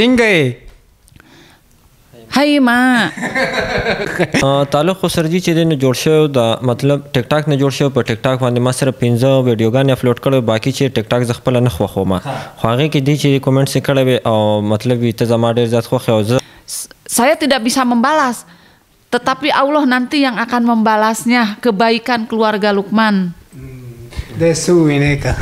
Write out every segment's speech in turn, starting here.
څنګه هاي ما تعلق سرجی چې دنه جوړ شو د مطلب ټیک ټاک نه جوړ شو په ټیک ټاک باندې ما سره 15 ویډیوګان اپلوډ کړو باقی چې ټیک ټاک زغپل نه خو خو ما خو هغه کې دي چې کومنټس کړه او مطلب ته زما ډیر زیات خو خو saya tidak bisa membalas tetapi Allah nanti yang akan membalasnya kebaikan keluarga Lukman د سوینه کا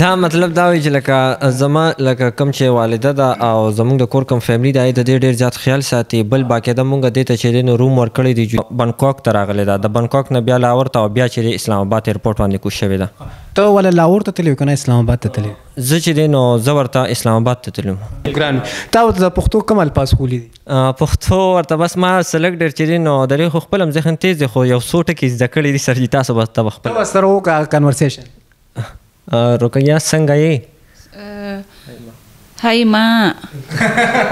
دا مطلب دا وی چې لکه زما لکه کم چې والده دا او زمونږ د کور کم فیملی دا د ډېر ډېر زیات خیال ساتي بل باقی د مونږ د ته چیرې نو روم ورکړی دی بنکاک ته راغلی دا د بنکاک نه بیا لاور ته بیا چیرې اسلام آباد ایرپورټ باندې کوښ شوی دا ته ول لاور ته تلو کنه اسلام آباد ته تلو زه چې دی نو زه ورته اسلام آباد ته تلم ګران تا ورته د پښتو کوم الفاظ خولي دي پښتو ورته بس ما سلیکټ ډېر چې دی نو د لري خو خپل ذهن تیز دی خو یو څو ټکي زده کړي دي سر دي تاسو به ته خپل سره وکړه کنورسیشن Uh, rukanya senggai. Eh, hai ma.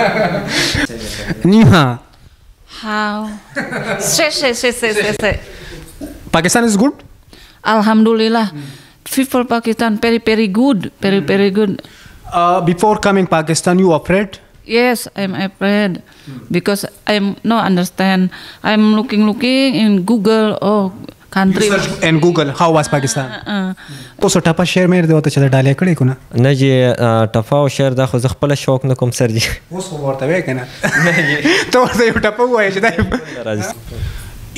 Ni ma. How? She, she, she, she, she, Pakistan is good? Alhamdulillah. People Pakistan very, very good. Very, very good. Uh, before coming Pakistan, you afraid? Yes, I'm afraid because I'm no understand. I'm looking, looking in Google. Oh, country and google how was pakistan اوس ah, ah, ah. ټاپا شعر مې د وته چل ډالې کړې کنه نه جی ټاپا او شعر دا خو زه خپل شوق نه کوم سر جی اوس خو ورته وای کنه نه جی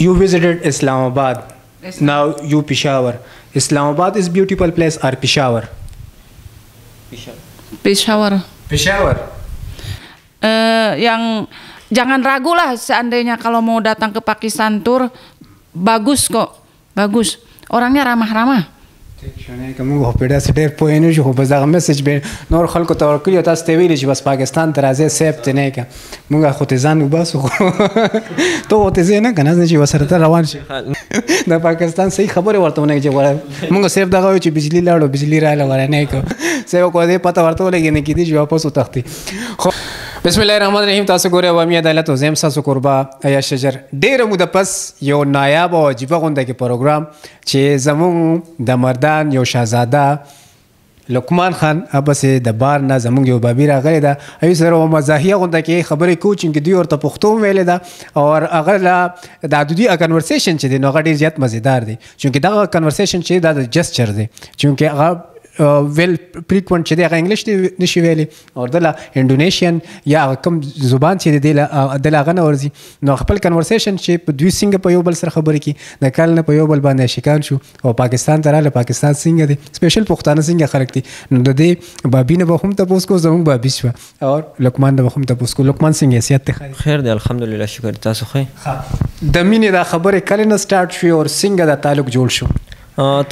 you visited islamabad now you peshawar islamabad is beautiful place or peshawar peshawar peshawar uh, yang jangan ragu lah seandainya kalau mau datang ke Pakistan tour bagus kok Bagus. Orangnya ramah-ramah. شونه کوم هو په داسې ډېر پوه نه شو خو بس دغه میسج به نور خلکو ته ورکړي او تاسو ته ویل چې بس پاکستان درازه سیب ته نه کا موږ خو ته ځان وباسو خو ته ته ځې نه کنه چې وسره ته روان شي د پاکستان صحیح خبره ورته نه چې وره موږ سیب دغه چې بجلی لاړو بجلی رااله وره نه کو سیو کو دې پته ورته لګینه کیدی چې واپس وتختی خو بسم الله الرحمن الرحیم تاسو ګورئ عوامي عدالت او زم تاسو قربا یا شجر ډیره موده پس یو نایاب او عجیب غونډه کې پروګرام چې زمون د مردان یو شاهزاده لقمان خان ابس د بار نه زمونږ یو بابي راغلی دا ایو سره مزاحیه غونډه کې خبرې کو چې دوی ورته پښتون ویل دا او هغه د عددي کنورسیشن چې دی نو غډیر زیات مزیدار دی چونکه دا کنورسیشن چې دا د جسچر دی چونکه هغه ویل پریکون چې دی هغه انګلیش دی نشي ویلي او دلا انډونیشین یا کوم زبان چې دی د لاغه نه ورځي نو خپل کنورسیشن چې په دوی څنګه په یو بل سره خبرې کی د کال نه په یو بل باندې شکان شو او پاکستان ته رااله پاکستان څنګه دی سپیشل پښتانه څنګه خلک دي نو د دې بابینه به هم ته پوس کو زموږ بابي شو او لقمان د هم ته پوس کو لقمان څنګه سیاست ته خیر دی الحمدلله شکر تاسو خو د مینې دا خبره کله نه سٹارټ شو او څنګه دا تعلق جوړ شو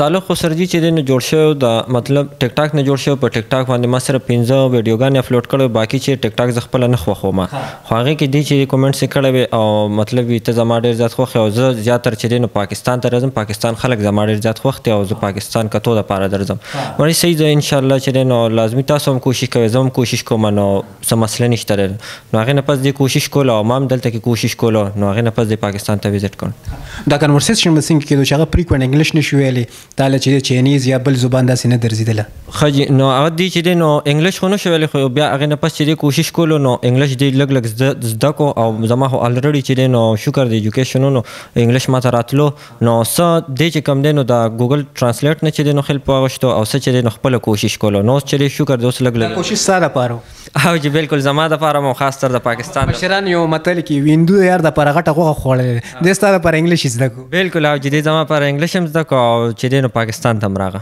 تعلق خو سرجی چې نه جوړ شوی دا مطلب ټیک ټاک نه جوړ شوی په ټیک ټاک باندې ما سره 15 ویډیوګان اپلوډ کړو باقي چې ټیک ټاک زغپل نه خو خو ما خو هغه کې دی چې کمنټس کړه او مطلب وي ته زما ډیر زیات خو خو زه زیاتره چې نه پاکستان ته راځم پاکستان خلک زما ډیر زیات وخت او زه پاکستان کتو د پاره درځم وایي صحیح ده ان شاء الله چې نه لازمي تاسو هم کوشش کوئ زه هم کوشش کوم نو څه مسله نشته نو هغه نه پس دی کوشش کول او ما هم دلته کې کوشش کول نو هغه نه پس دی پاکستان ته ویزټ کړم دا کنورسیشن مسینګ کې دوه هغه پریکون انګلیش نشوي درځېدلې دا لکه چې چینیز یا بل زبان داسې نه درځېدله خا نو هغه دی چې نو انګلیش خو نه شو ویلې خو بیا هغه نه پس چې کوشش کولو نو انګلیش دی لګ لګ زده کو او زما خو الریډي چې نو شکر دی ایجوکیشن نو انګلیش ماته راتلو نو څه دی چې کم دی نو دا ګوګل ټرانسلیټ نه چې نو خلپ واغشتو او څه چې نو خپل کوشش کولو نو چې شکر دی اوس لګ لګ کوشش سره پاره او چې بالکل زما د پاره مو خاص تر د پاکستان مشران یو متل کې ویندو یار د پرغټه غوغه خوړل د ستاره پر انګلیش زده کو بالکل او جدي زما پر انګلیش هم زده کو چې دینو پاکستان ته مراغه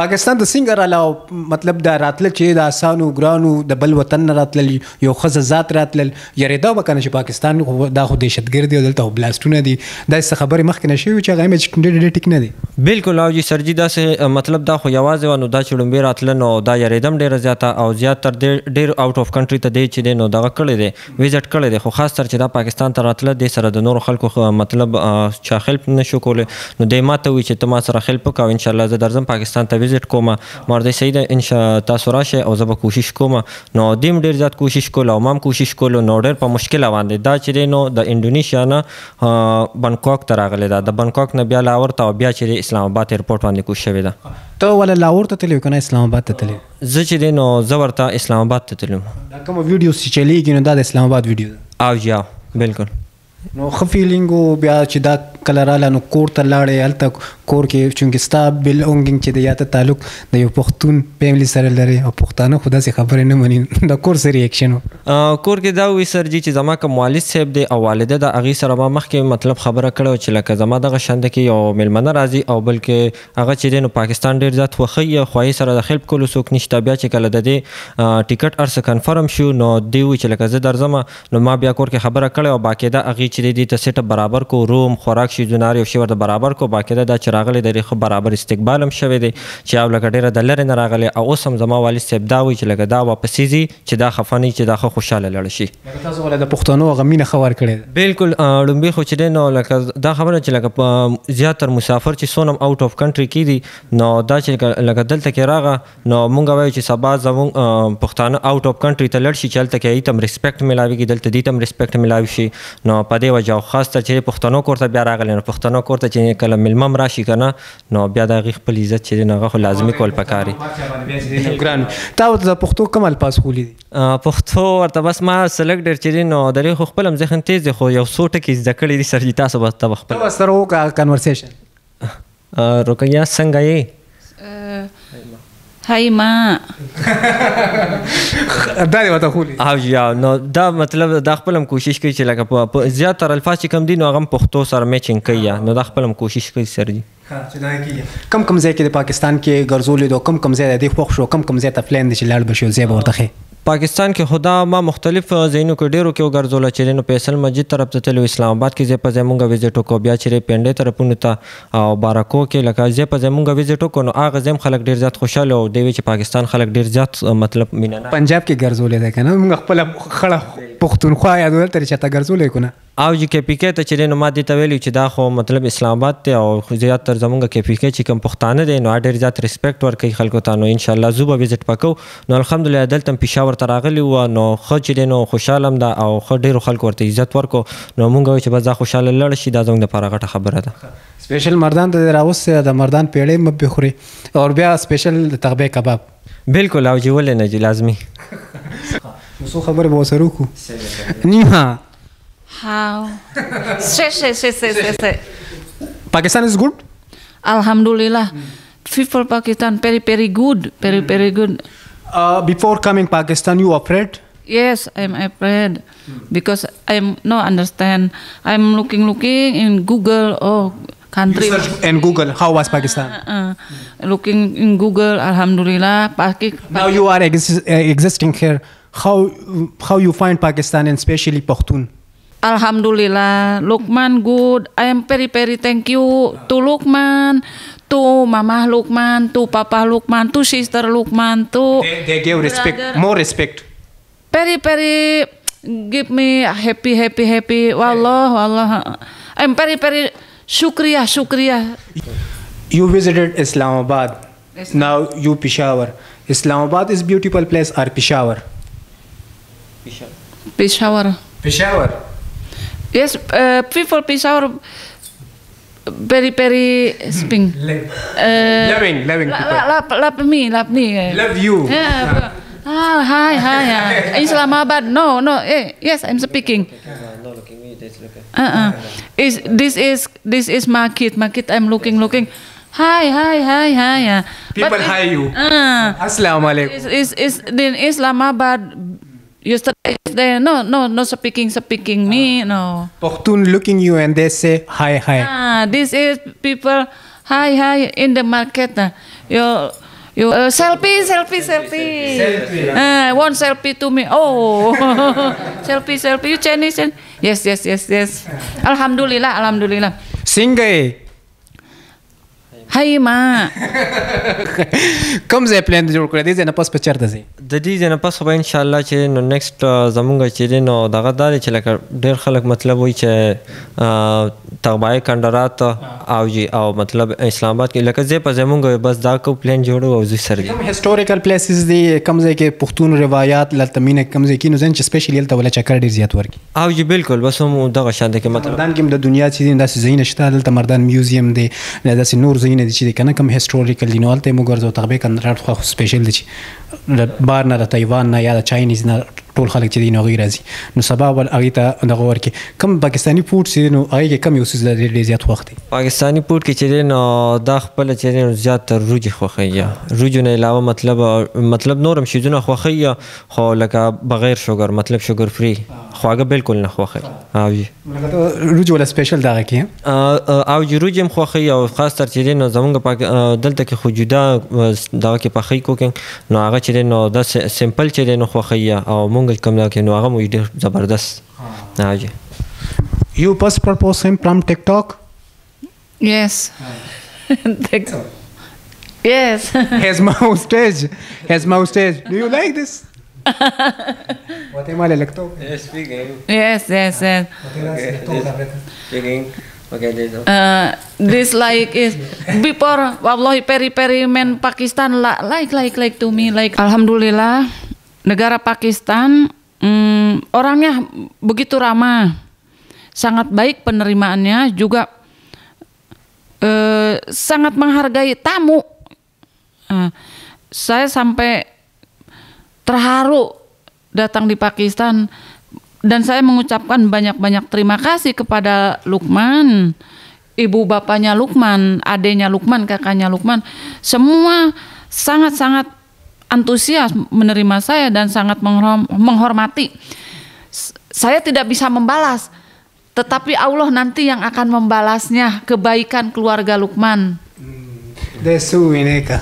پاکستان ته څنګه رااله مطلب دا راتل چې د اسانو ګرانو د بل وطن راتل یو خزه ذات راتل یری دا وکنه چې پاکستان دا خو دهشتګردي دلته بلاستونه دي دا څه خبره مخکې نشي چې غیمه چې ټیک نه دي بالکل او جی سرجی دا څه مطلب دا خو یوازې ونه دا چې لومبي راتل نو دا یریدم ډیره زیاته او زیات تر ډیر اوټ اف کنټری ته دی چې دینو دا کړی دی ویزټ کړی دی خو خاص تر چې دا پاکستان ته راتل د سره د نور خلکو مطلب چا خلپ نشو کول نو د ماته وی چې تما سره خل په کو ان شاء الله زه درځم پاکستان ته وزټ کوم مرده سید ان شاء تاسو راشه او زه به کوشش کوم نو دیم ډیر زیات کوشش کول او مام کوشش کول نو ډیر په مشکل روان دي دا چې نو د انډونیشیا نه بنکاک ته راغلی دا د بنکاک نه بیا لاور ته بیا چې اسلام آباد ایرپورټ باندې کوښښ شوی دا ته ولا لاور ته تلې کنه اسلام آباد ته تلې زه چې دینو زورتا اسلام آباد ته تلم دا کوم ویډیو چې چلیږي نو دا د اسلام آباد ویډیو او یا بالکل نو خو فیلینګ او بیا چې دا کلراله نو کور ته لاړې هلته کور کې چونګې ستا بل اونګینګ چې د یاته تعلق د یو پښتون فیملی سره لري او پښتانه خدا سي خبره نه مني دا کور سره ریاکشن کور کې دا وی سر جی چې زما کوم والد صاحب دی او والده د اغي سره ما مخکې مطلب خبره کړو چې لکه زما دغه شند کې یو ملمنه راځي او بلکې هغه چې د پاکستان ډیر ذات وخی یا خوای سره د خلپ کولو سوک نشته بیا چې کله د دې ټیکټ ارس کنفرم شو نو دی وی چې لکه زه درځم نو ما بیا کور کې خبره کړې او باقاعده اغي چې د ته سیټ برابر کو روم خوراک شي دینار یو شی ورته برابر کو باقاعده دا چې راغلي د ریخ برابر استقبال هم شوی دی چې او لکه ډیره دلر نه راغلي او اوس هم زما والي سیب دا وی چې لکه دا واپس زی چې دا خفانی چې دا خوشاله لړ شي تاسو ولې د پښتنو غمینه خبر کړی بالکل لومبي خو چې نو لکه دا خبره چې لکه زیاتر مسافر چې سونم اوټ اف کنټری کې دي نو دا چې لکه دلته کې راغه نو مونږ وایو چې سبا زمون پښتانه اوټ اف کنټری ته لړ شي چې دلته کې ایتم ریسپیکټ ملاوي کې دلته دې تم ریسپیکټ ملاوي شي نو په د وجه او خاص ته چې پښتنو کورته بیا راغلی نو پښتنو کورته چې کله ملمم راشي کنه نو بیا د غی خپل عزت چې نه غو لازمی کول پکاري ګران تا د پښتو کمال پاس خولي پښتو ورته بس ما سلیکټ ډیر چې نو د خو خپل ځخن تیز خو یو سوټ کې ذکرې دي سرجی تاسو بس ته خپل سره وکړه کنورسیشن روکیا څنګه یې ما دا دی وته خو او یا نو دا مطلب دا خپلم کوشش کوي چې لکه په زیاتره الفاظ چې کم دي نو هغه پښتو سره میچینګ کوي نو دا خپلم کوشش کوي سر دي کم کم ځای کې د پاکستان کې ګرځولې دو کم کم ځای د خوښ شو کم کم ځای ته پلان دي چې لاړ بشو زیب ورته پاکستان کې خدا ما مختلف ځایونو کې ډیرو کې وګرځول چې نو فیصل مسجد طرف ته تلو اسلام آباد کې ځې په زمونږ ویزټو کو بیا چې پندې طرفونو ته او بارکو کې لکه ځې په زمونږ ویزټو کو نو هغه زم خلک ډیر زیات خوشاله او دوی چې پاکستان خلک ډیر زیات مطلب مینه پنجاب کې ګرځولې ده کنه موږ خپل خړه پښتونخوا یادول تر چاته ګرځولې کنه او یو کې پی کې ته چې نو ما دې ته ویلو چې دا خو مطلب اسلام آباد ته او خو زیات تر زمونږ کې پی کې چې کوم پښتانه دي نو ډېر زیات ریسپیکټ ورکوي خلکو ته نو ان شاء الله زوبه وزټ پکو نو الحمدلله دلته پېښور ته راغلی و نو خو چې نو خوشاله ده او خو ډېر خلکو ورته عزت ورکو نو مونږ چې بس دا خوشاله لړ شي دا زمونږ لپاره غټه خبره ده سپیشل مردان ته راوسته د مردان پیړې مبه خوري او بیا سپیشل تغبه کباب بالکل او جوړ نه لازمي usuu khabari boosaruku nima how she she she she she she Pakistan is good Alhamdulillah people Pakistan very very good very very good uh, before coming Pakistan you afraid yes I'm afraid because I'm no understand I'm looking looking in Google oh country. You search in Google, how was Pakistan? Uh, uh, looking in Google, Alhamdulillah. Pakistan. Now you are ex existing here. how how you find Pakistan and especially Pakhtun? Alhamdulillah, Lukman good. I am very very thank you to Lukman, to Mama Lukman, to Papa Lukman, to Sister Lukman, to they, they respect, brother. more respect. Very very give me happy happy happy. Wallah wallah. I'm very very shukriya shukriya. You visited Islamabad. Islamabad. Now you Peshawar. Islamabad is beautiful place or Peshawar? Peshawar. Peshawar. Yes, uh, people Peshawar very very sping. loving, uh, loving people. La, la, love me, love me. Love you. Yeah. Ah, hi, hi, hi. abad. No, no. Eh, yes, I'm speaking. Uh-uh. Is this is this is market market? I'm looking looking. Hi, hi, hi, hi. Yeah. People hi you. Uh, Assalamualaikum. Is is is then Islamabad yesterday, yesterday no no no speaking speaking me ah. no Pakhtun looking you and they say hi hi ah, this is people hi hi in the market uh, you you uh, selfie selfie selfie, selfie. Uh, one selfie to me oh selfie selfie you Chinese and yes yes yes yes alhamdulillah alhamdulillah singgah هیما کوم ځای پلان جوړ کړی دی ځنه پس په چرته ځي د دې ځنه پس خو ان شاء الله چې نو نیکست زمونږ چې دی نو دغه دار چې لکه ډیر خلک مطلب وایي چې تغبای کندرات او جی او مطلب اسلام آباد کې لکه ځې په زمونږ بس دا کو پلان جوړو او ځو سره کوم هیستوریکل پلیسز دی کوم ځای کې پښتون روایت لتمینه کوم ځای کې نو ځین چې سپیشلی تل ولا چکر ډیر زیات ورکی او جی بالکل بس هم دغه شاندې کې مطلب مردان کې د دنیا چې داسې ځای نشته دلته مردان میوزیم دی داسې نور ځای مینه دي چې کنه کم هیستوریکل دینوال ته موږ ورته تخبه کنه راټ خو سپیشل دي بار نه د تایوان نه یا د چاینیز نه ټول خلک چې دین او غیر راځي نو سبا ول هغه ته دغه ورکه کم پاکستانی پورت چې نو هغه کم یو سیز لري زیات وخت پاکستانی پورت کې چې نو د خپل چې نو زیات تر روج خوخه یا روج نه علاوه مطلب مطلب نورم شیزونه خوخه یا خو لکه بغیر شوګر مطلب شوګر فری خواګه بالکل نه خوخه او روج ولا سپیشل دغه کې او روج هم خوخه یا خاص تر چې نو زمونږ دلته کې خو جدا دغه کې پخې کوکینګ نو هغه چې نو د سیمپل چې نو خوخه یا او mogli kam da kenu agam video zabardast. Nađe. You first propose him from TikTok? Yes. TikTok. Yes. Has my stage? Has my stage? Do you like this? What Guatemala electo. Yes, speaking. Yes, yes, yes. Okay, speaking. Okay, this. Uh, this like is before wallahi peri peri men Pakistan la, like like like to me like alhamdulillah negara Pakistan hmm, orangnya begitu ramah, sangat baik penerimaannya juga eh, sangat menghargai tamu. Nah, saya sampai terharu datang di Pakistan dan saya mengucapkan banyak-banyak terima kasih kepada Lukman, ibu bapaknya Lukman, adiknya Lukman, kakaknya Lukman, semua sangat-sangat antusias menerima saya dan sangat menghormati. Saya tidak bisa membalas, tetapi Allah nanti yang akan membalasnya kebaikan keluarga Lukman. د سوینه کا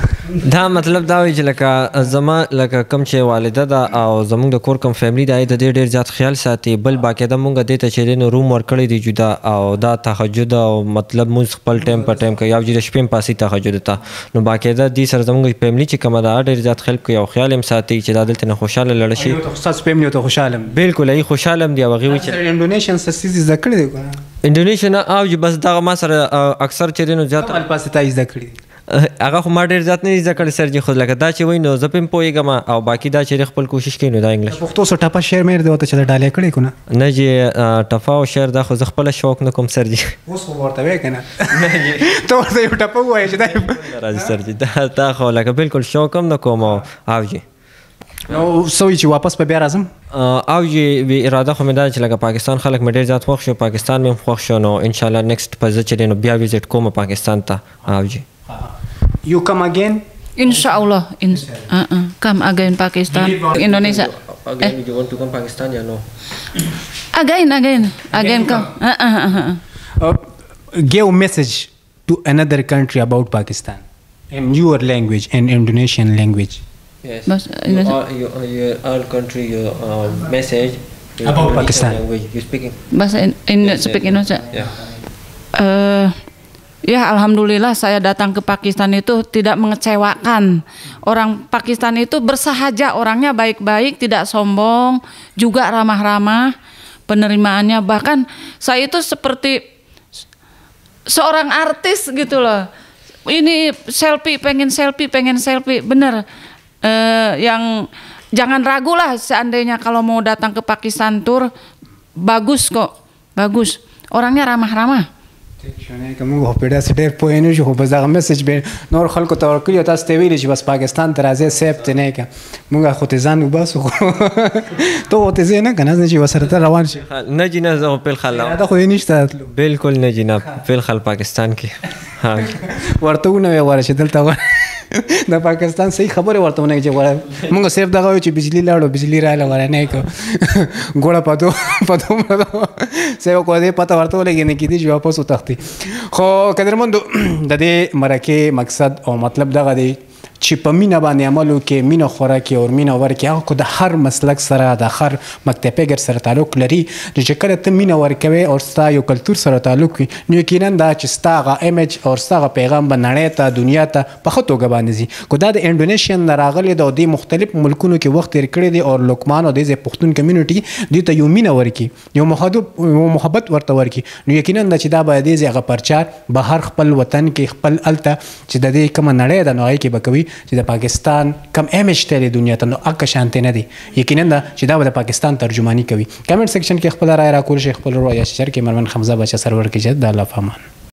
دا مطلب دا وی چې لکه زما لکه کم چې والده دا او زمونږ د کور کم فیملی دا د ډېر ډېر ذات خیال ساتي بل باقی دا مونږ د ته چې د روم ورکړی دی جدا او دا تهجد او مطلب مونږ خپل ټایم په ټایم کوي او چې د شپې په پاسي تهجد ته نو باقی دا د سر زمونږ فیملی چې کوم دا ډېر ذات خیال کوي او خیال هم ساتي چې دا دلته نه خوشاله لړ شي نو تخصص فیملی ته خوشاله بالکل ای خوشاله دی او غوي چې انډونیشین سستی ذکر دی انډونیشین او بس دا ما سره اکثر چې نو ذات په پاسي تایز ذکر دی هغه خو ما ډیر ځات نه ذکر سر جی خود لکه دا چې وای نو زپم پویګم او باقی دا چې خپل کوشش کینو دا انګلیش پښتو سو ټپا شعر مې دی وته چې ډالې کړې کنه نه جی ټپا او شعر دا خو خپل شوق نه کوم سر جی اوس خو ورته وای کنه نه جی ته ورته یو ټپا وای چې دا راځي سر جی دا تا خو لکه بالکل شوق هم نه کوم او جی نو سوي چې واپس په بیا راځم او یي وی اراده خو مې دا چې لکه پاکستان خلک مې ډېر زیات خوښ شو پاکستان مې خوښ شو نو ان شاء الله نیکسټ په ځچې نو بیا ویزټ کوم پاکستان ته او یي You come again? Insyaallah, In, uh, uh, come again Pakistan. Indonesia. Again, eh. you want to come Pakistan, ya no? Again, again. Again, come. Uh, uh, give message to another country about Pakistan in your language in Indonesian language. Yes. you uh, all, your all uh, uh, country, your uh, message. about Pakistan. Language. You speaking. Bahasa in, in yes, yes, Indonesia. Yeah. Ya, alhamdulillah saya datang ke Pakistan itu tidak mengecewakan. Orang Pakistan itu bersahaja, orangnya baik-baik, tidak sombong, juga ramah-ramah penerimaannya. Bahkan saya itu seperti seorang artis gitu loh. Ini selfie, pengen selfie, pengen selfie, bener. Eh, yang jangan ragu lah seandainya kalau mau datang ke Pakistan tour, bagus kok, bagus. Orangnya ramah-ramah شونه کوم غوپیډه سټې په نه جو بس دا میسج به نور خلکو ته ورکړي او تاسو ته ویل چې بس پاکستان تر ازه سیفت نه کا موږ خو ته ځان وباس خو ته ته زه نه کنه چې وسره روان شي نه جنازه په خلا دا خو نشته بالکل نه جناب په خل پاکستان کې ورته ونه وره چې دلته وره د پاکستان صحیح خبره ورته ونه چې وره موږ صرف دغه چې بجلی لاړو بجلی رااله وره نه کو ګوړه پدو پدو پدو سیو کو دې پته ورته ولګی نه کیدی چې واپس وتختی خو قدرمن د دې مرکه مقصد او مطلب دغه دی چې په مینا باندې عمل وکي مینا خوراکي او مینا ورکي هغه کو د هر مسلک سره د هر مکتبګر سره تعلق لري چې کله ته مینا ورکوي او ستا یو کلچر سره تعلق وي نو یقینا دا چې ستا غا ایمیج او ستا غا پیغام بنړې ته دنیا ته په خطو غبانې زی کو دا د انډونیشین راغلي د دې مختلف ملکونو کې وخت تیر کړی دی او لوکمان او د پښتون کمیونټي دوی ته یو مینا ورکي یو محبت ورته ورکي نو یقینا چې دا باید یې هغه پرچار بهر خپل وطن کې خپل الته چې د دې کوم نړۍ د نوای کې بکوي چې د پاکستان کم ایم ایچ ته دنیا ته نو اګه شانته نه دی یقینا چې دا د پاکستان ترجمانی کوي کمنټ سیکشن کې خپل رائے راکول شي خپل رائے شریک مرمن حمزه بچ سرور کې جد الله فهمان